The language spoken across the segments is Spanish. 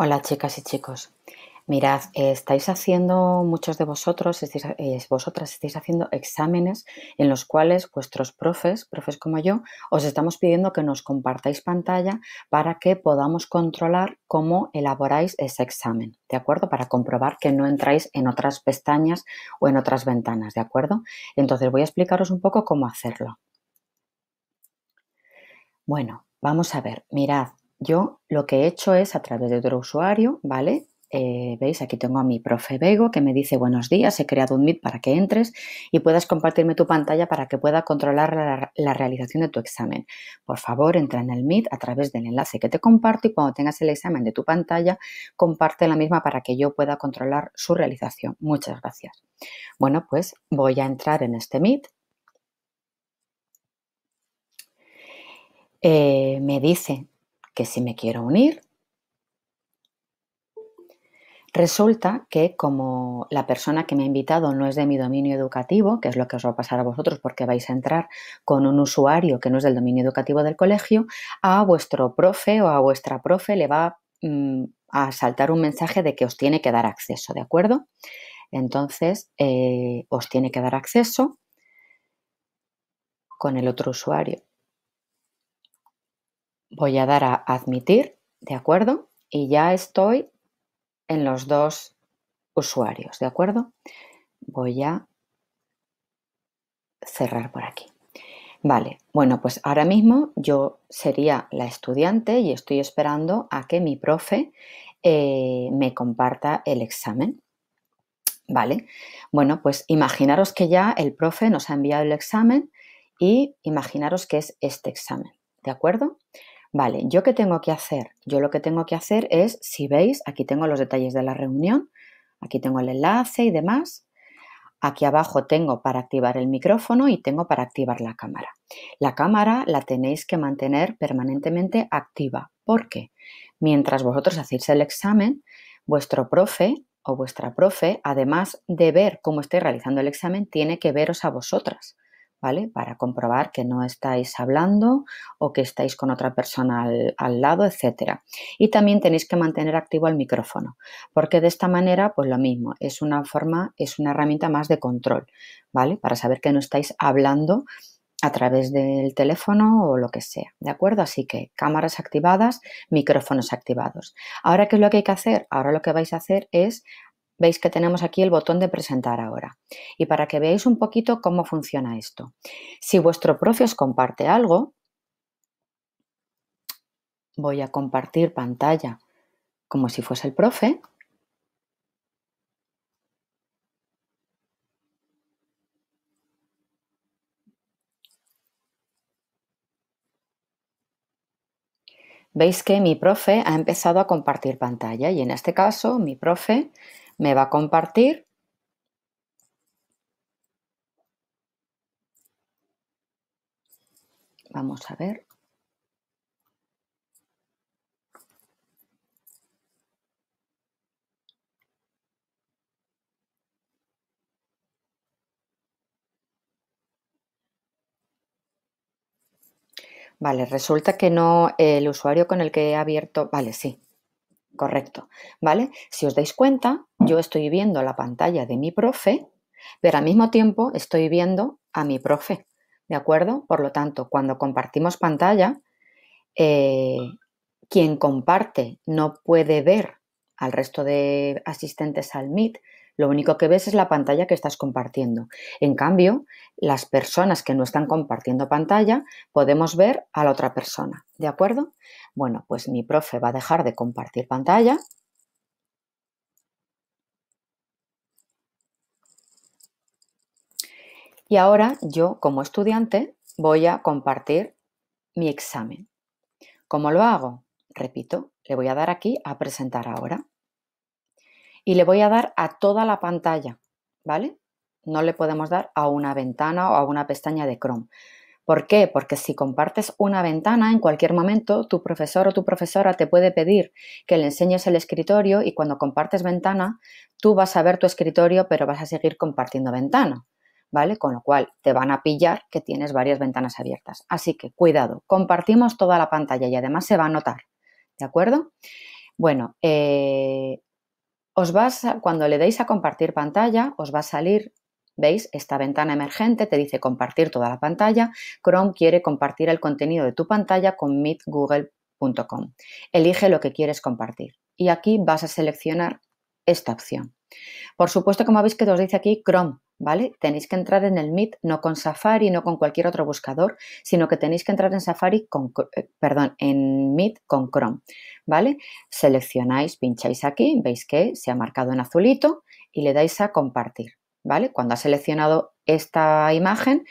Hola chicas y chicos. Mirad, estáis haciendo, muchos de vosotros, vosotras estáis haciendo exámenes en los cuales vuestros profes, profes como yo, os estamos pidiendo que nos compartáis pantalla para que podamos controlar cómo elaboráis ese examen, ¿de acuerdo? Para comprobar que no entráis en otras pestañas o en otras ventanas, ¿de acuerdo? Entonces voy a explicaros un poco cómo hacerlo. Bueno, vamos a ver, mirad, yo lo que he hecho es a través de otro usuario, ¿vale? Eh, veis, aquí tengo a mi profe Bego que me dice buenos días, he creado un Meet para que entres y puedas compartirme tu pantalla para que pueda controlar la, realización de tu examen. Por favor, entra en el Meet a través del enlace que te comparto y cuando tengas el examen de tu pantalla, comparte la misma para que yo pueda controlar su realización. Muchas gracias. Bueno, pues voy a entrar en este Meet. Eh, me dice que si me quiero unir, Resulta que como la persona que me ha invitado no es de mi dominio educativo, que es lo que os va a pasar a vosotros porque vais a entrar con un usuario que no es del dominio educativo del colegio, a vuestro profe o a vuestra profe le va mm, a saltar un mensaje de que os tiene que dar acceso, ¿de acuerdo? Entonces, eh, os tiene que dar acceso con el otro usuario voy a dar a admitir, ¿de acuerdo? Y ya estoy en los dos usuarios, ¿de acuerdo? Voy a cerrar por aquí. Vale, bueno, pues ahora mismo yo sería la estudiante y estoy esperando a que mi profe eh, me comparta el examen. Vale, bueno, pues imaginaros que ya el profe nos ha enviado el examen y imaginaros que es este examen, ¿de acuerdo? Vale, ¿yo qué tengo que hacer? Yo lo que tengo que hacer es, si veis, aquí tengo los detalles de la reunión, aquí tengo el enlace y demás. Aquí abajo tengo para activar el micrófono y tengo para activar la cámara. La cámara la tenéis que mantener permanentemente activa porque mientras vosotros hacéis el examen, vuestro profe o vuestra profe, además de ver cómo estáis realizando el examen, tiene que veros a vosotras. ¿vale? Para comprobar que no estáis hablando o que estáis con otra persona al, lado, etcétera. Y también tenéis que mantener activo el micrófono, porque de esta manera, pues lo mismo, es una forma, es una herramienta más de control, ¿vale? Para saber que no estáis hablando a través del teléfono o lo que sea, ¿de acuerdo? Así que cámaras activadas, micrófonos activados. Ahora, ¿qué es lo que hay que hacer? Ahora lo que vais a hacer es veis que tenemos aquí el botón de presentar ahora. Y para que veáis un poquito cómo funciona esto. Si vuestro profe os comparte algo, voy a compartir pantalla como si fuese el profe. Veis que mi profe ha empezado a compartir pantalla y en este caso mi profe me va a compartir Vamos a ver. Vale, resulta que no el usuario con el que he abierto, vale, sí, Correcto, ¿vale? Si os dais cuenta, mm. yo estoy viendo la pantalla de mi profe, pero al mismo tiempo estoy viendo a mi profe, ¿de acuerdo? Por lo tanto, cuando compartimos pantalla, eh, quien comparte no puede ver al resto de asistentes al Meet, lo único que ves es la pantalla que estás compartiendo. En cambio, las personas que no están compartiendo pantalla podemos ver a la otra persona, ¿de acuerdo? Bueno, pues mi profe va a dejar de compartir pantalla. Y ahora yo, como estudiante, voy a compartir mi examen. ¿Cómo lo hago? Repito, le voy a dar aquí a presentar ahora. Y le voy a dar a toda la pantalla, ¿vale? No le podemos dar a una ventana o a una pestaña de Chrome. ¿Por qué? Porque si compartes una ventana, en cualquier momento tu profesor o tu profesora te puede pedir que le enseñes el escritorio y cuando compartes ventana, tú vas a ver tu escritorio, pero vas a seguir compartiendo ventana, ¿vale? Con lo cual te van a pillar que tienes varias ventanas abiertas. Así que cuidado, compartimos toda la pantalla y además se va a notar. ¿De acuerdo? Bueno, eh, os vas cuando le deis a compartir pantalla, os va a salir, ¿veis? Esta ventana emergente te dice compartir toda la pantalla. Chrome quiere compartir el contenido de tu pantalla con meetgoogle.com. Elige lo que quieres compartir. Y aquí vas a seleccionar esta opción. Por supuesto, como veis que os dice aquí Chrome, Tenéis que entrar en el Meet no con Safari, no con cualquier otro buscador, sino que tenéis que entrar en Safari con, eh, perdón, en Meet con Chrome, ¿vale? Seleccionáis, pincháis aquí, veis que se ha marcado en azulito y le dais a compartir, ¿vale? Cuando has seleccionado esta imagen,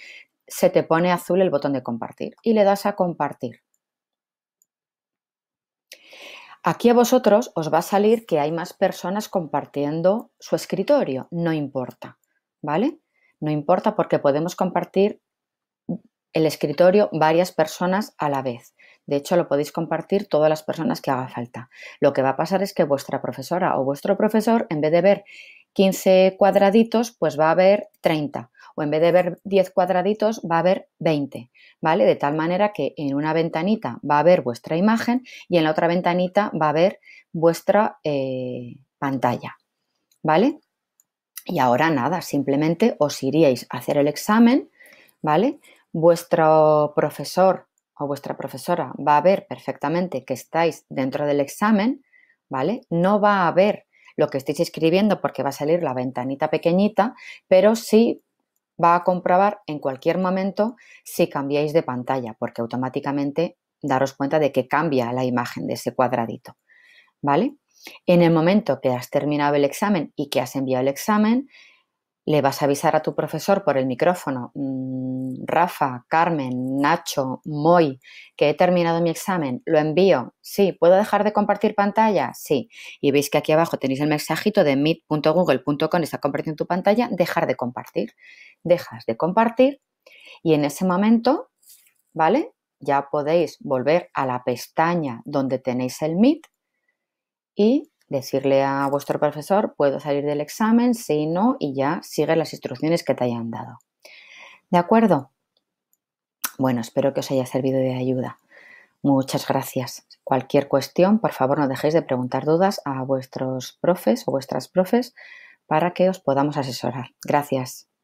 se te pone azul el botón de compartir y le das a compartir. Aquí a vosotros os va a salir que hay más personas compartiendo su escritorio, no importa. ¿vale? No importa porque podemos compartir el escritorio varias personas a la vez. De hecho, lo podéis compartir todas las personas que haga falta. Lo que va a pasar es que vuestra profesora o vuestro profesor, en vez de ver 15 cuadraditos, pues va a ver 30. O en vez de ver 10 cuadraditos, va a ver 20. ¿Vale? De tal manera que en una ventanita va a ver vuestra imagen y en la otra ventanita va a ver vuestra eh, pantalla. ¿Vale? Y ahora nada, simplemente os iríais a hacer el examen, ¿vale? Vuestro profesor o vuestra profesora va a ver perfectamente que estáis dentro del examen, ¿vale? No va a ver lo que estáis escribiendo porque va a salir la ventanita pequeñita, pero sí va a comprobar en cualquier momento si cambiáis de pantalla, porque automáticamente daros cuenta de que cambia la imagen de ese cuadradito, ¿vale? En el momento que has terminado el examen y que has enviado el examen, le vas a avisar a tu profesor por el micrófono, mm, Rafa, Carmen, Nacho, Moy, que he terminado mi examen, lo envío, sí, ¿puedo dejar de compartir pantalla? Sí. Y veis que aquí abajo tenéis el mensajito de meet.google.com, está compartiendo tu pantalla, dejar de compartir. Dejas de compartir y en ese momento, ¿vale? Ya podéis volver a la pestaña donde tenéis el meet y decirle a vuestro profesor, puedo salir del examen, sí, no, y ya sigue las instrucciones que te hayan dado. ¿De acuerdo? Bueno, espero que os haya servido de ayuda. Muchas gracias. Cualquier cuestión, por favor, no dejéis de preguntar dudas a vuestros profes o vuestras profes para que os podamos asesorar. Gracias.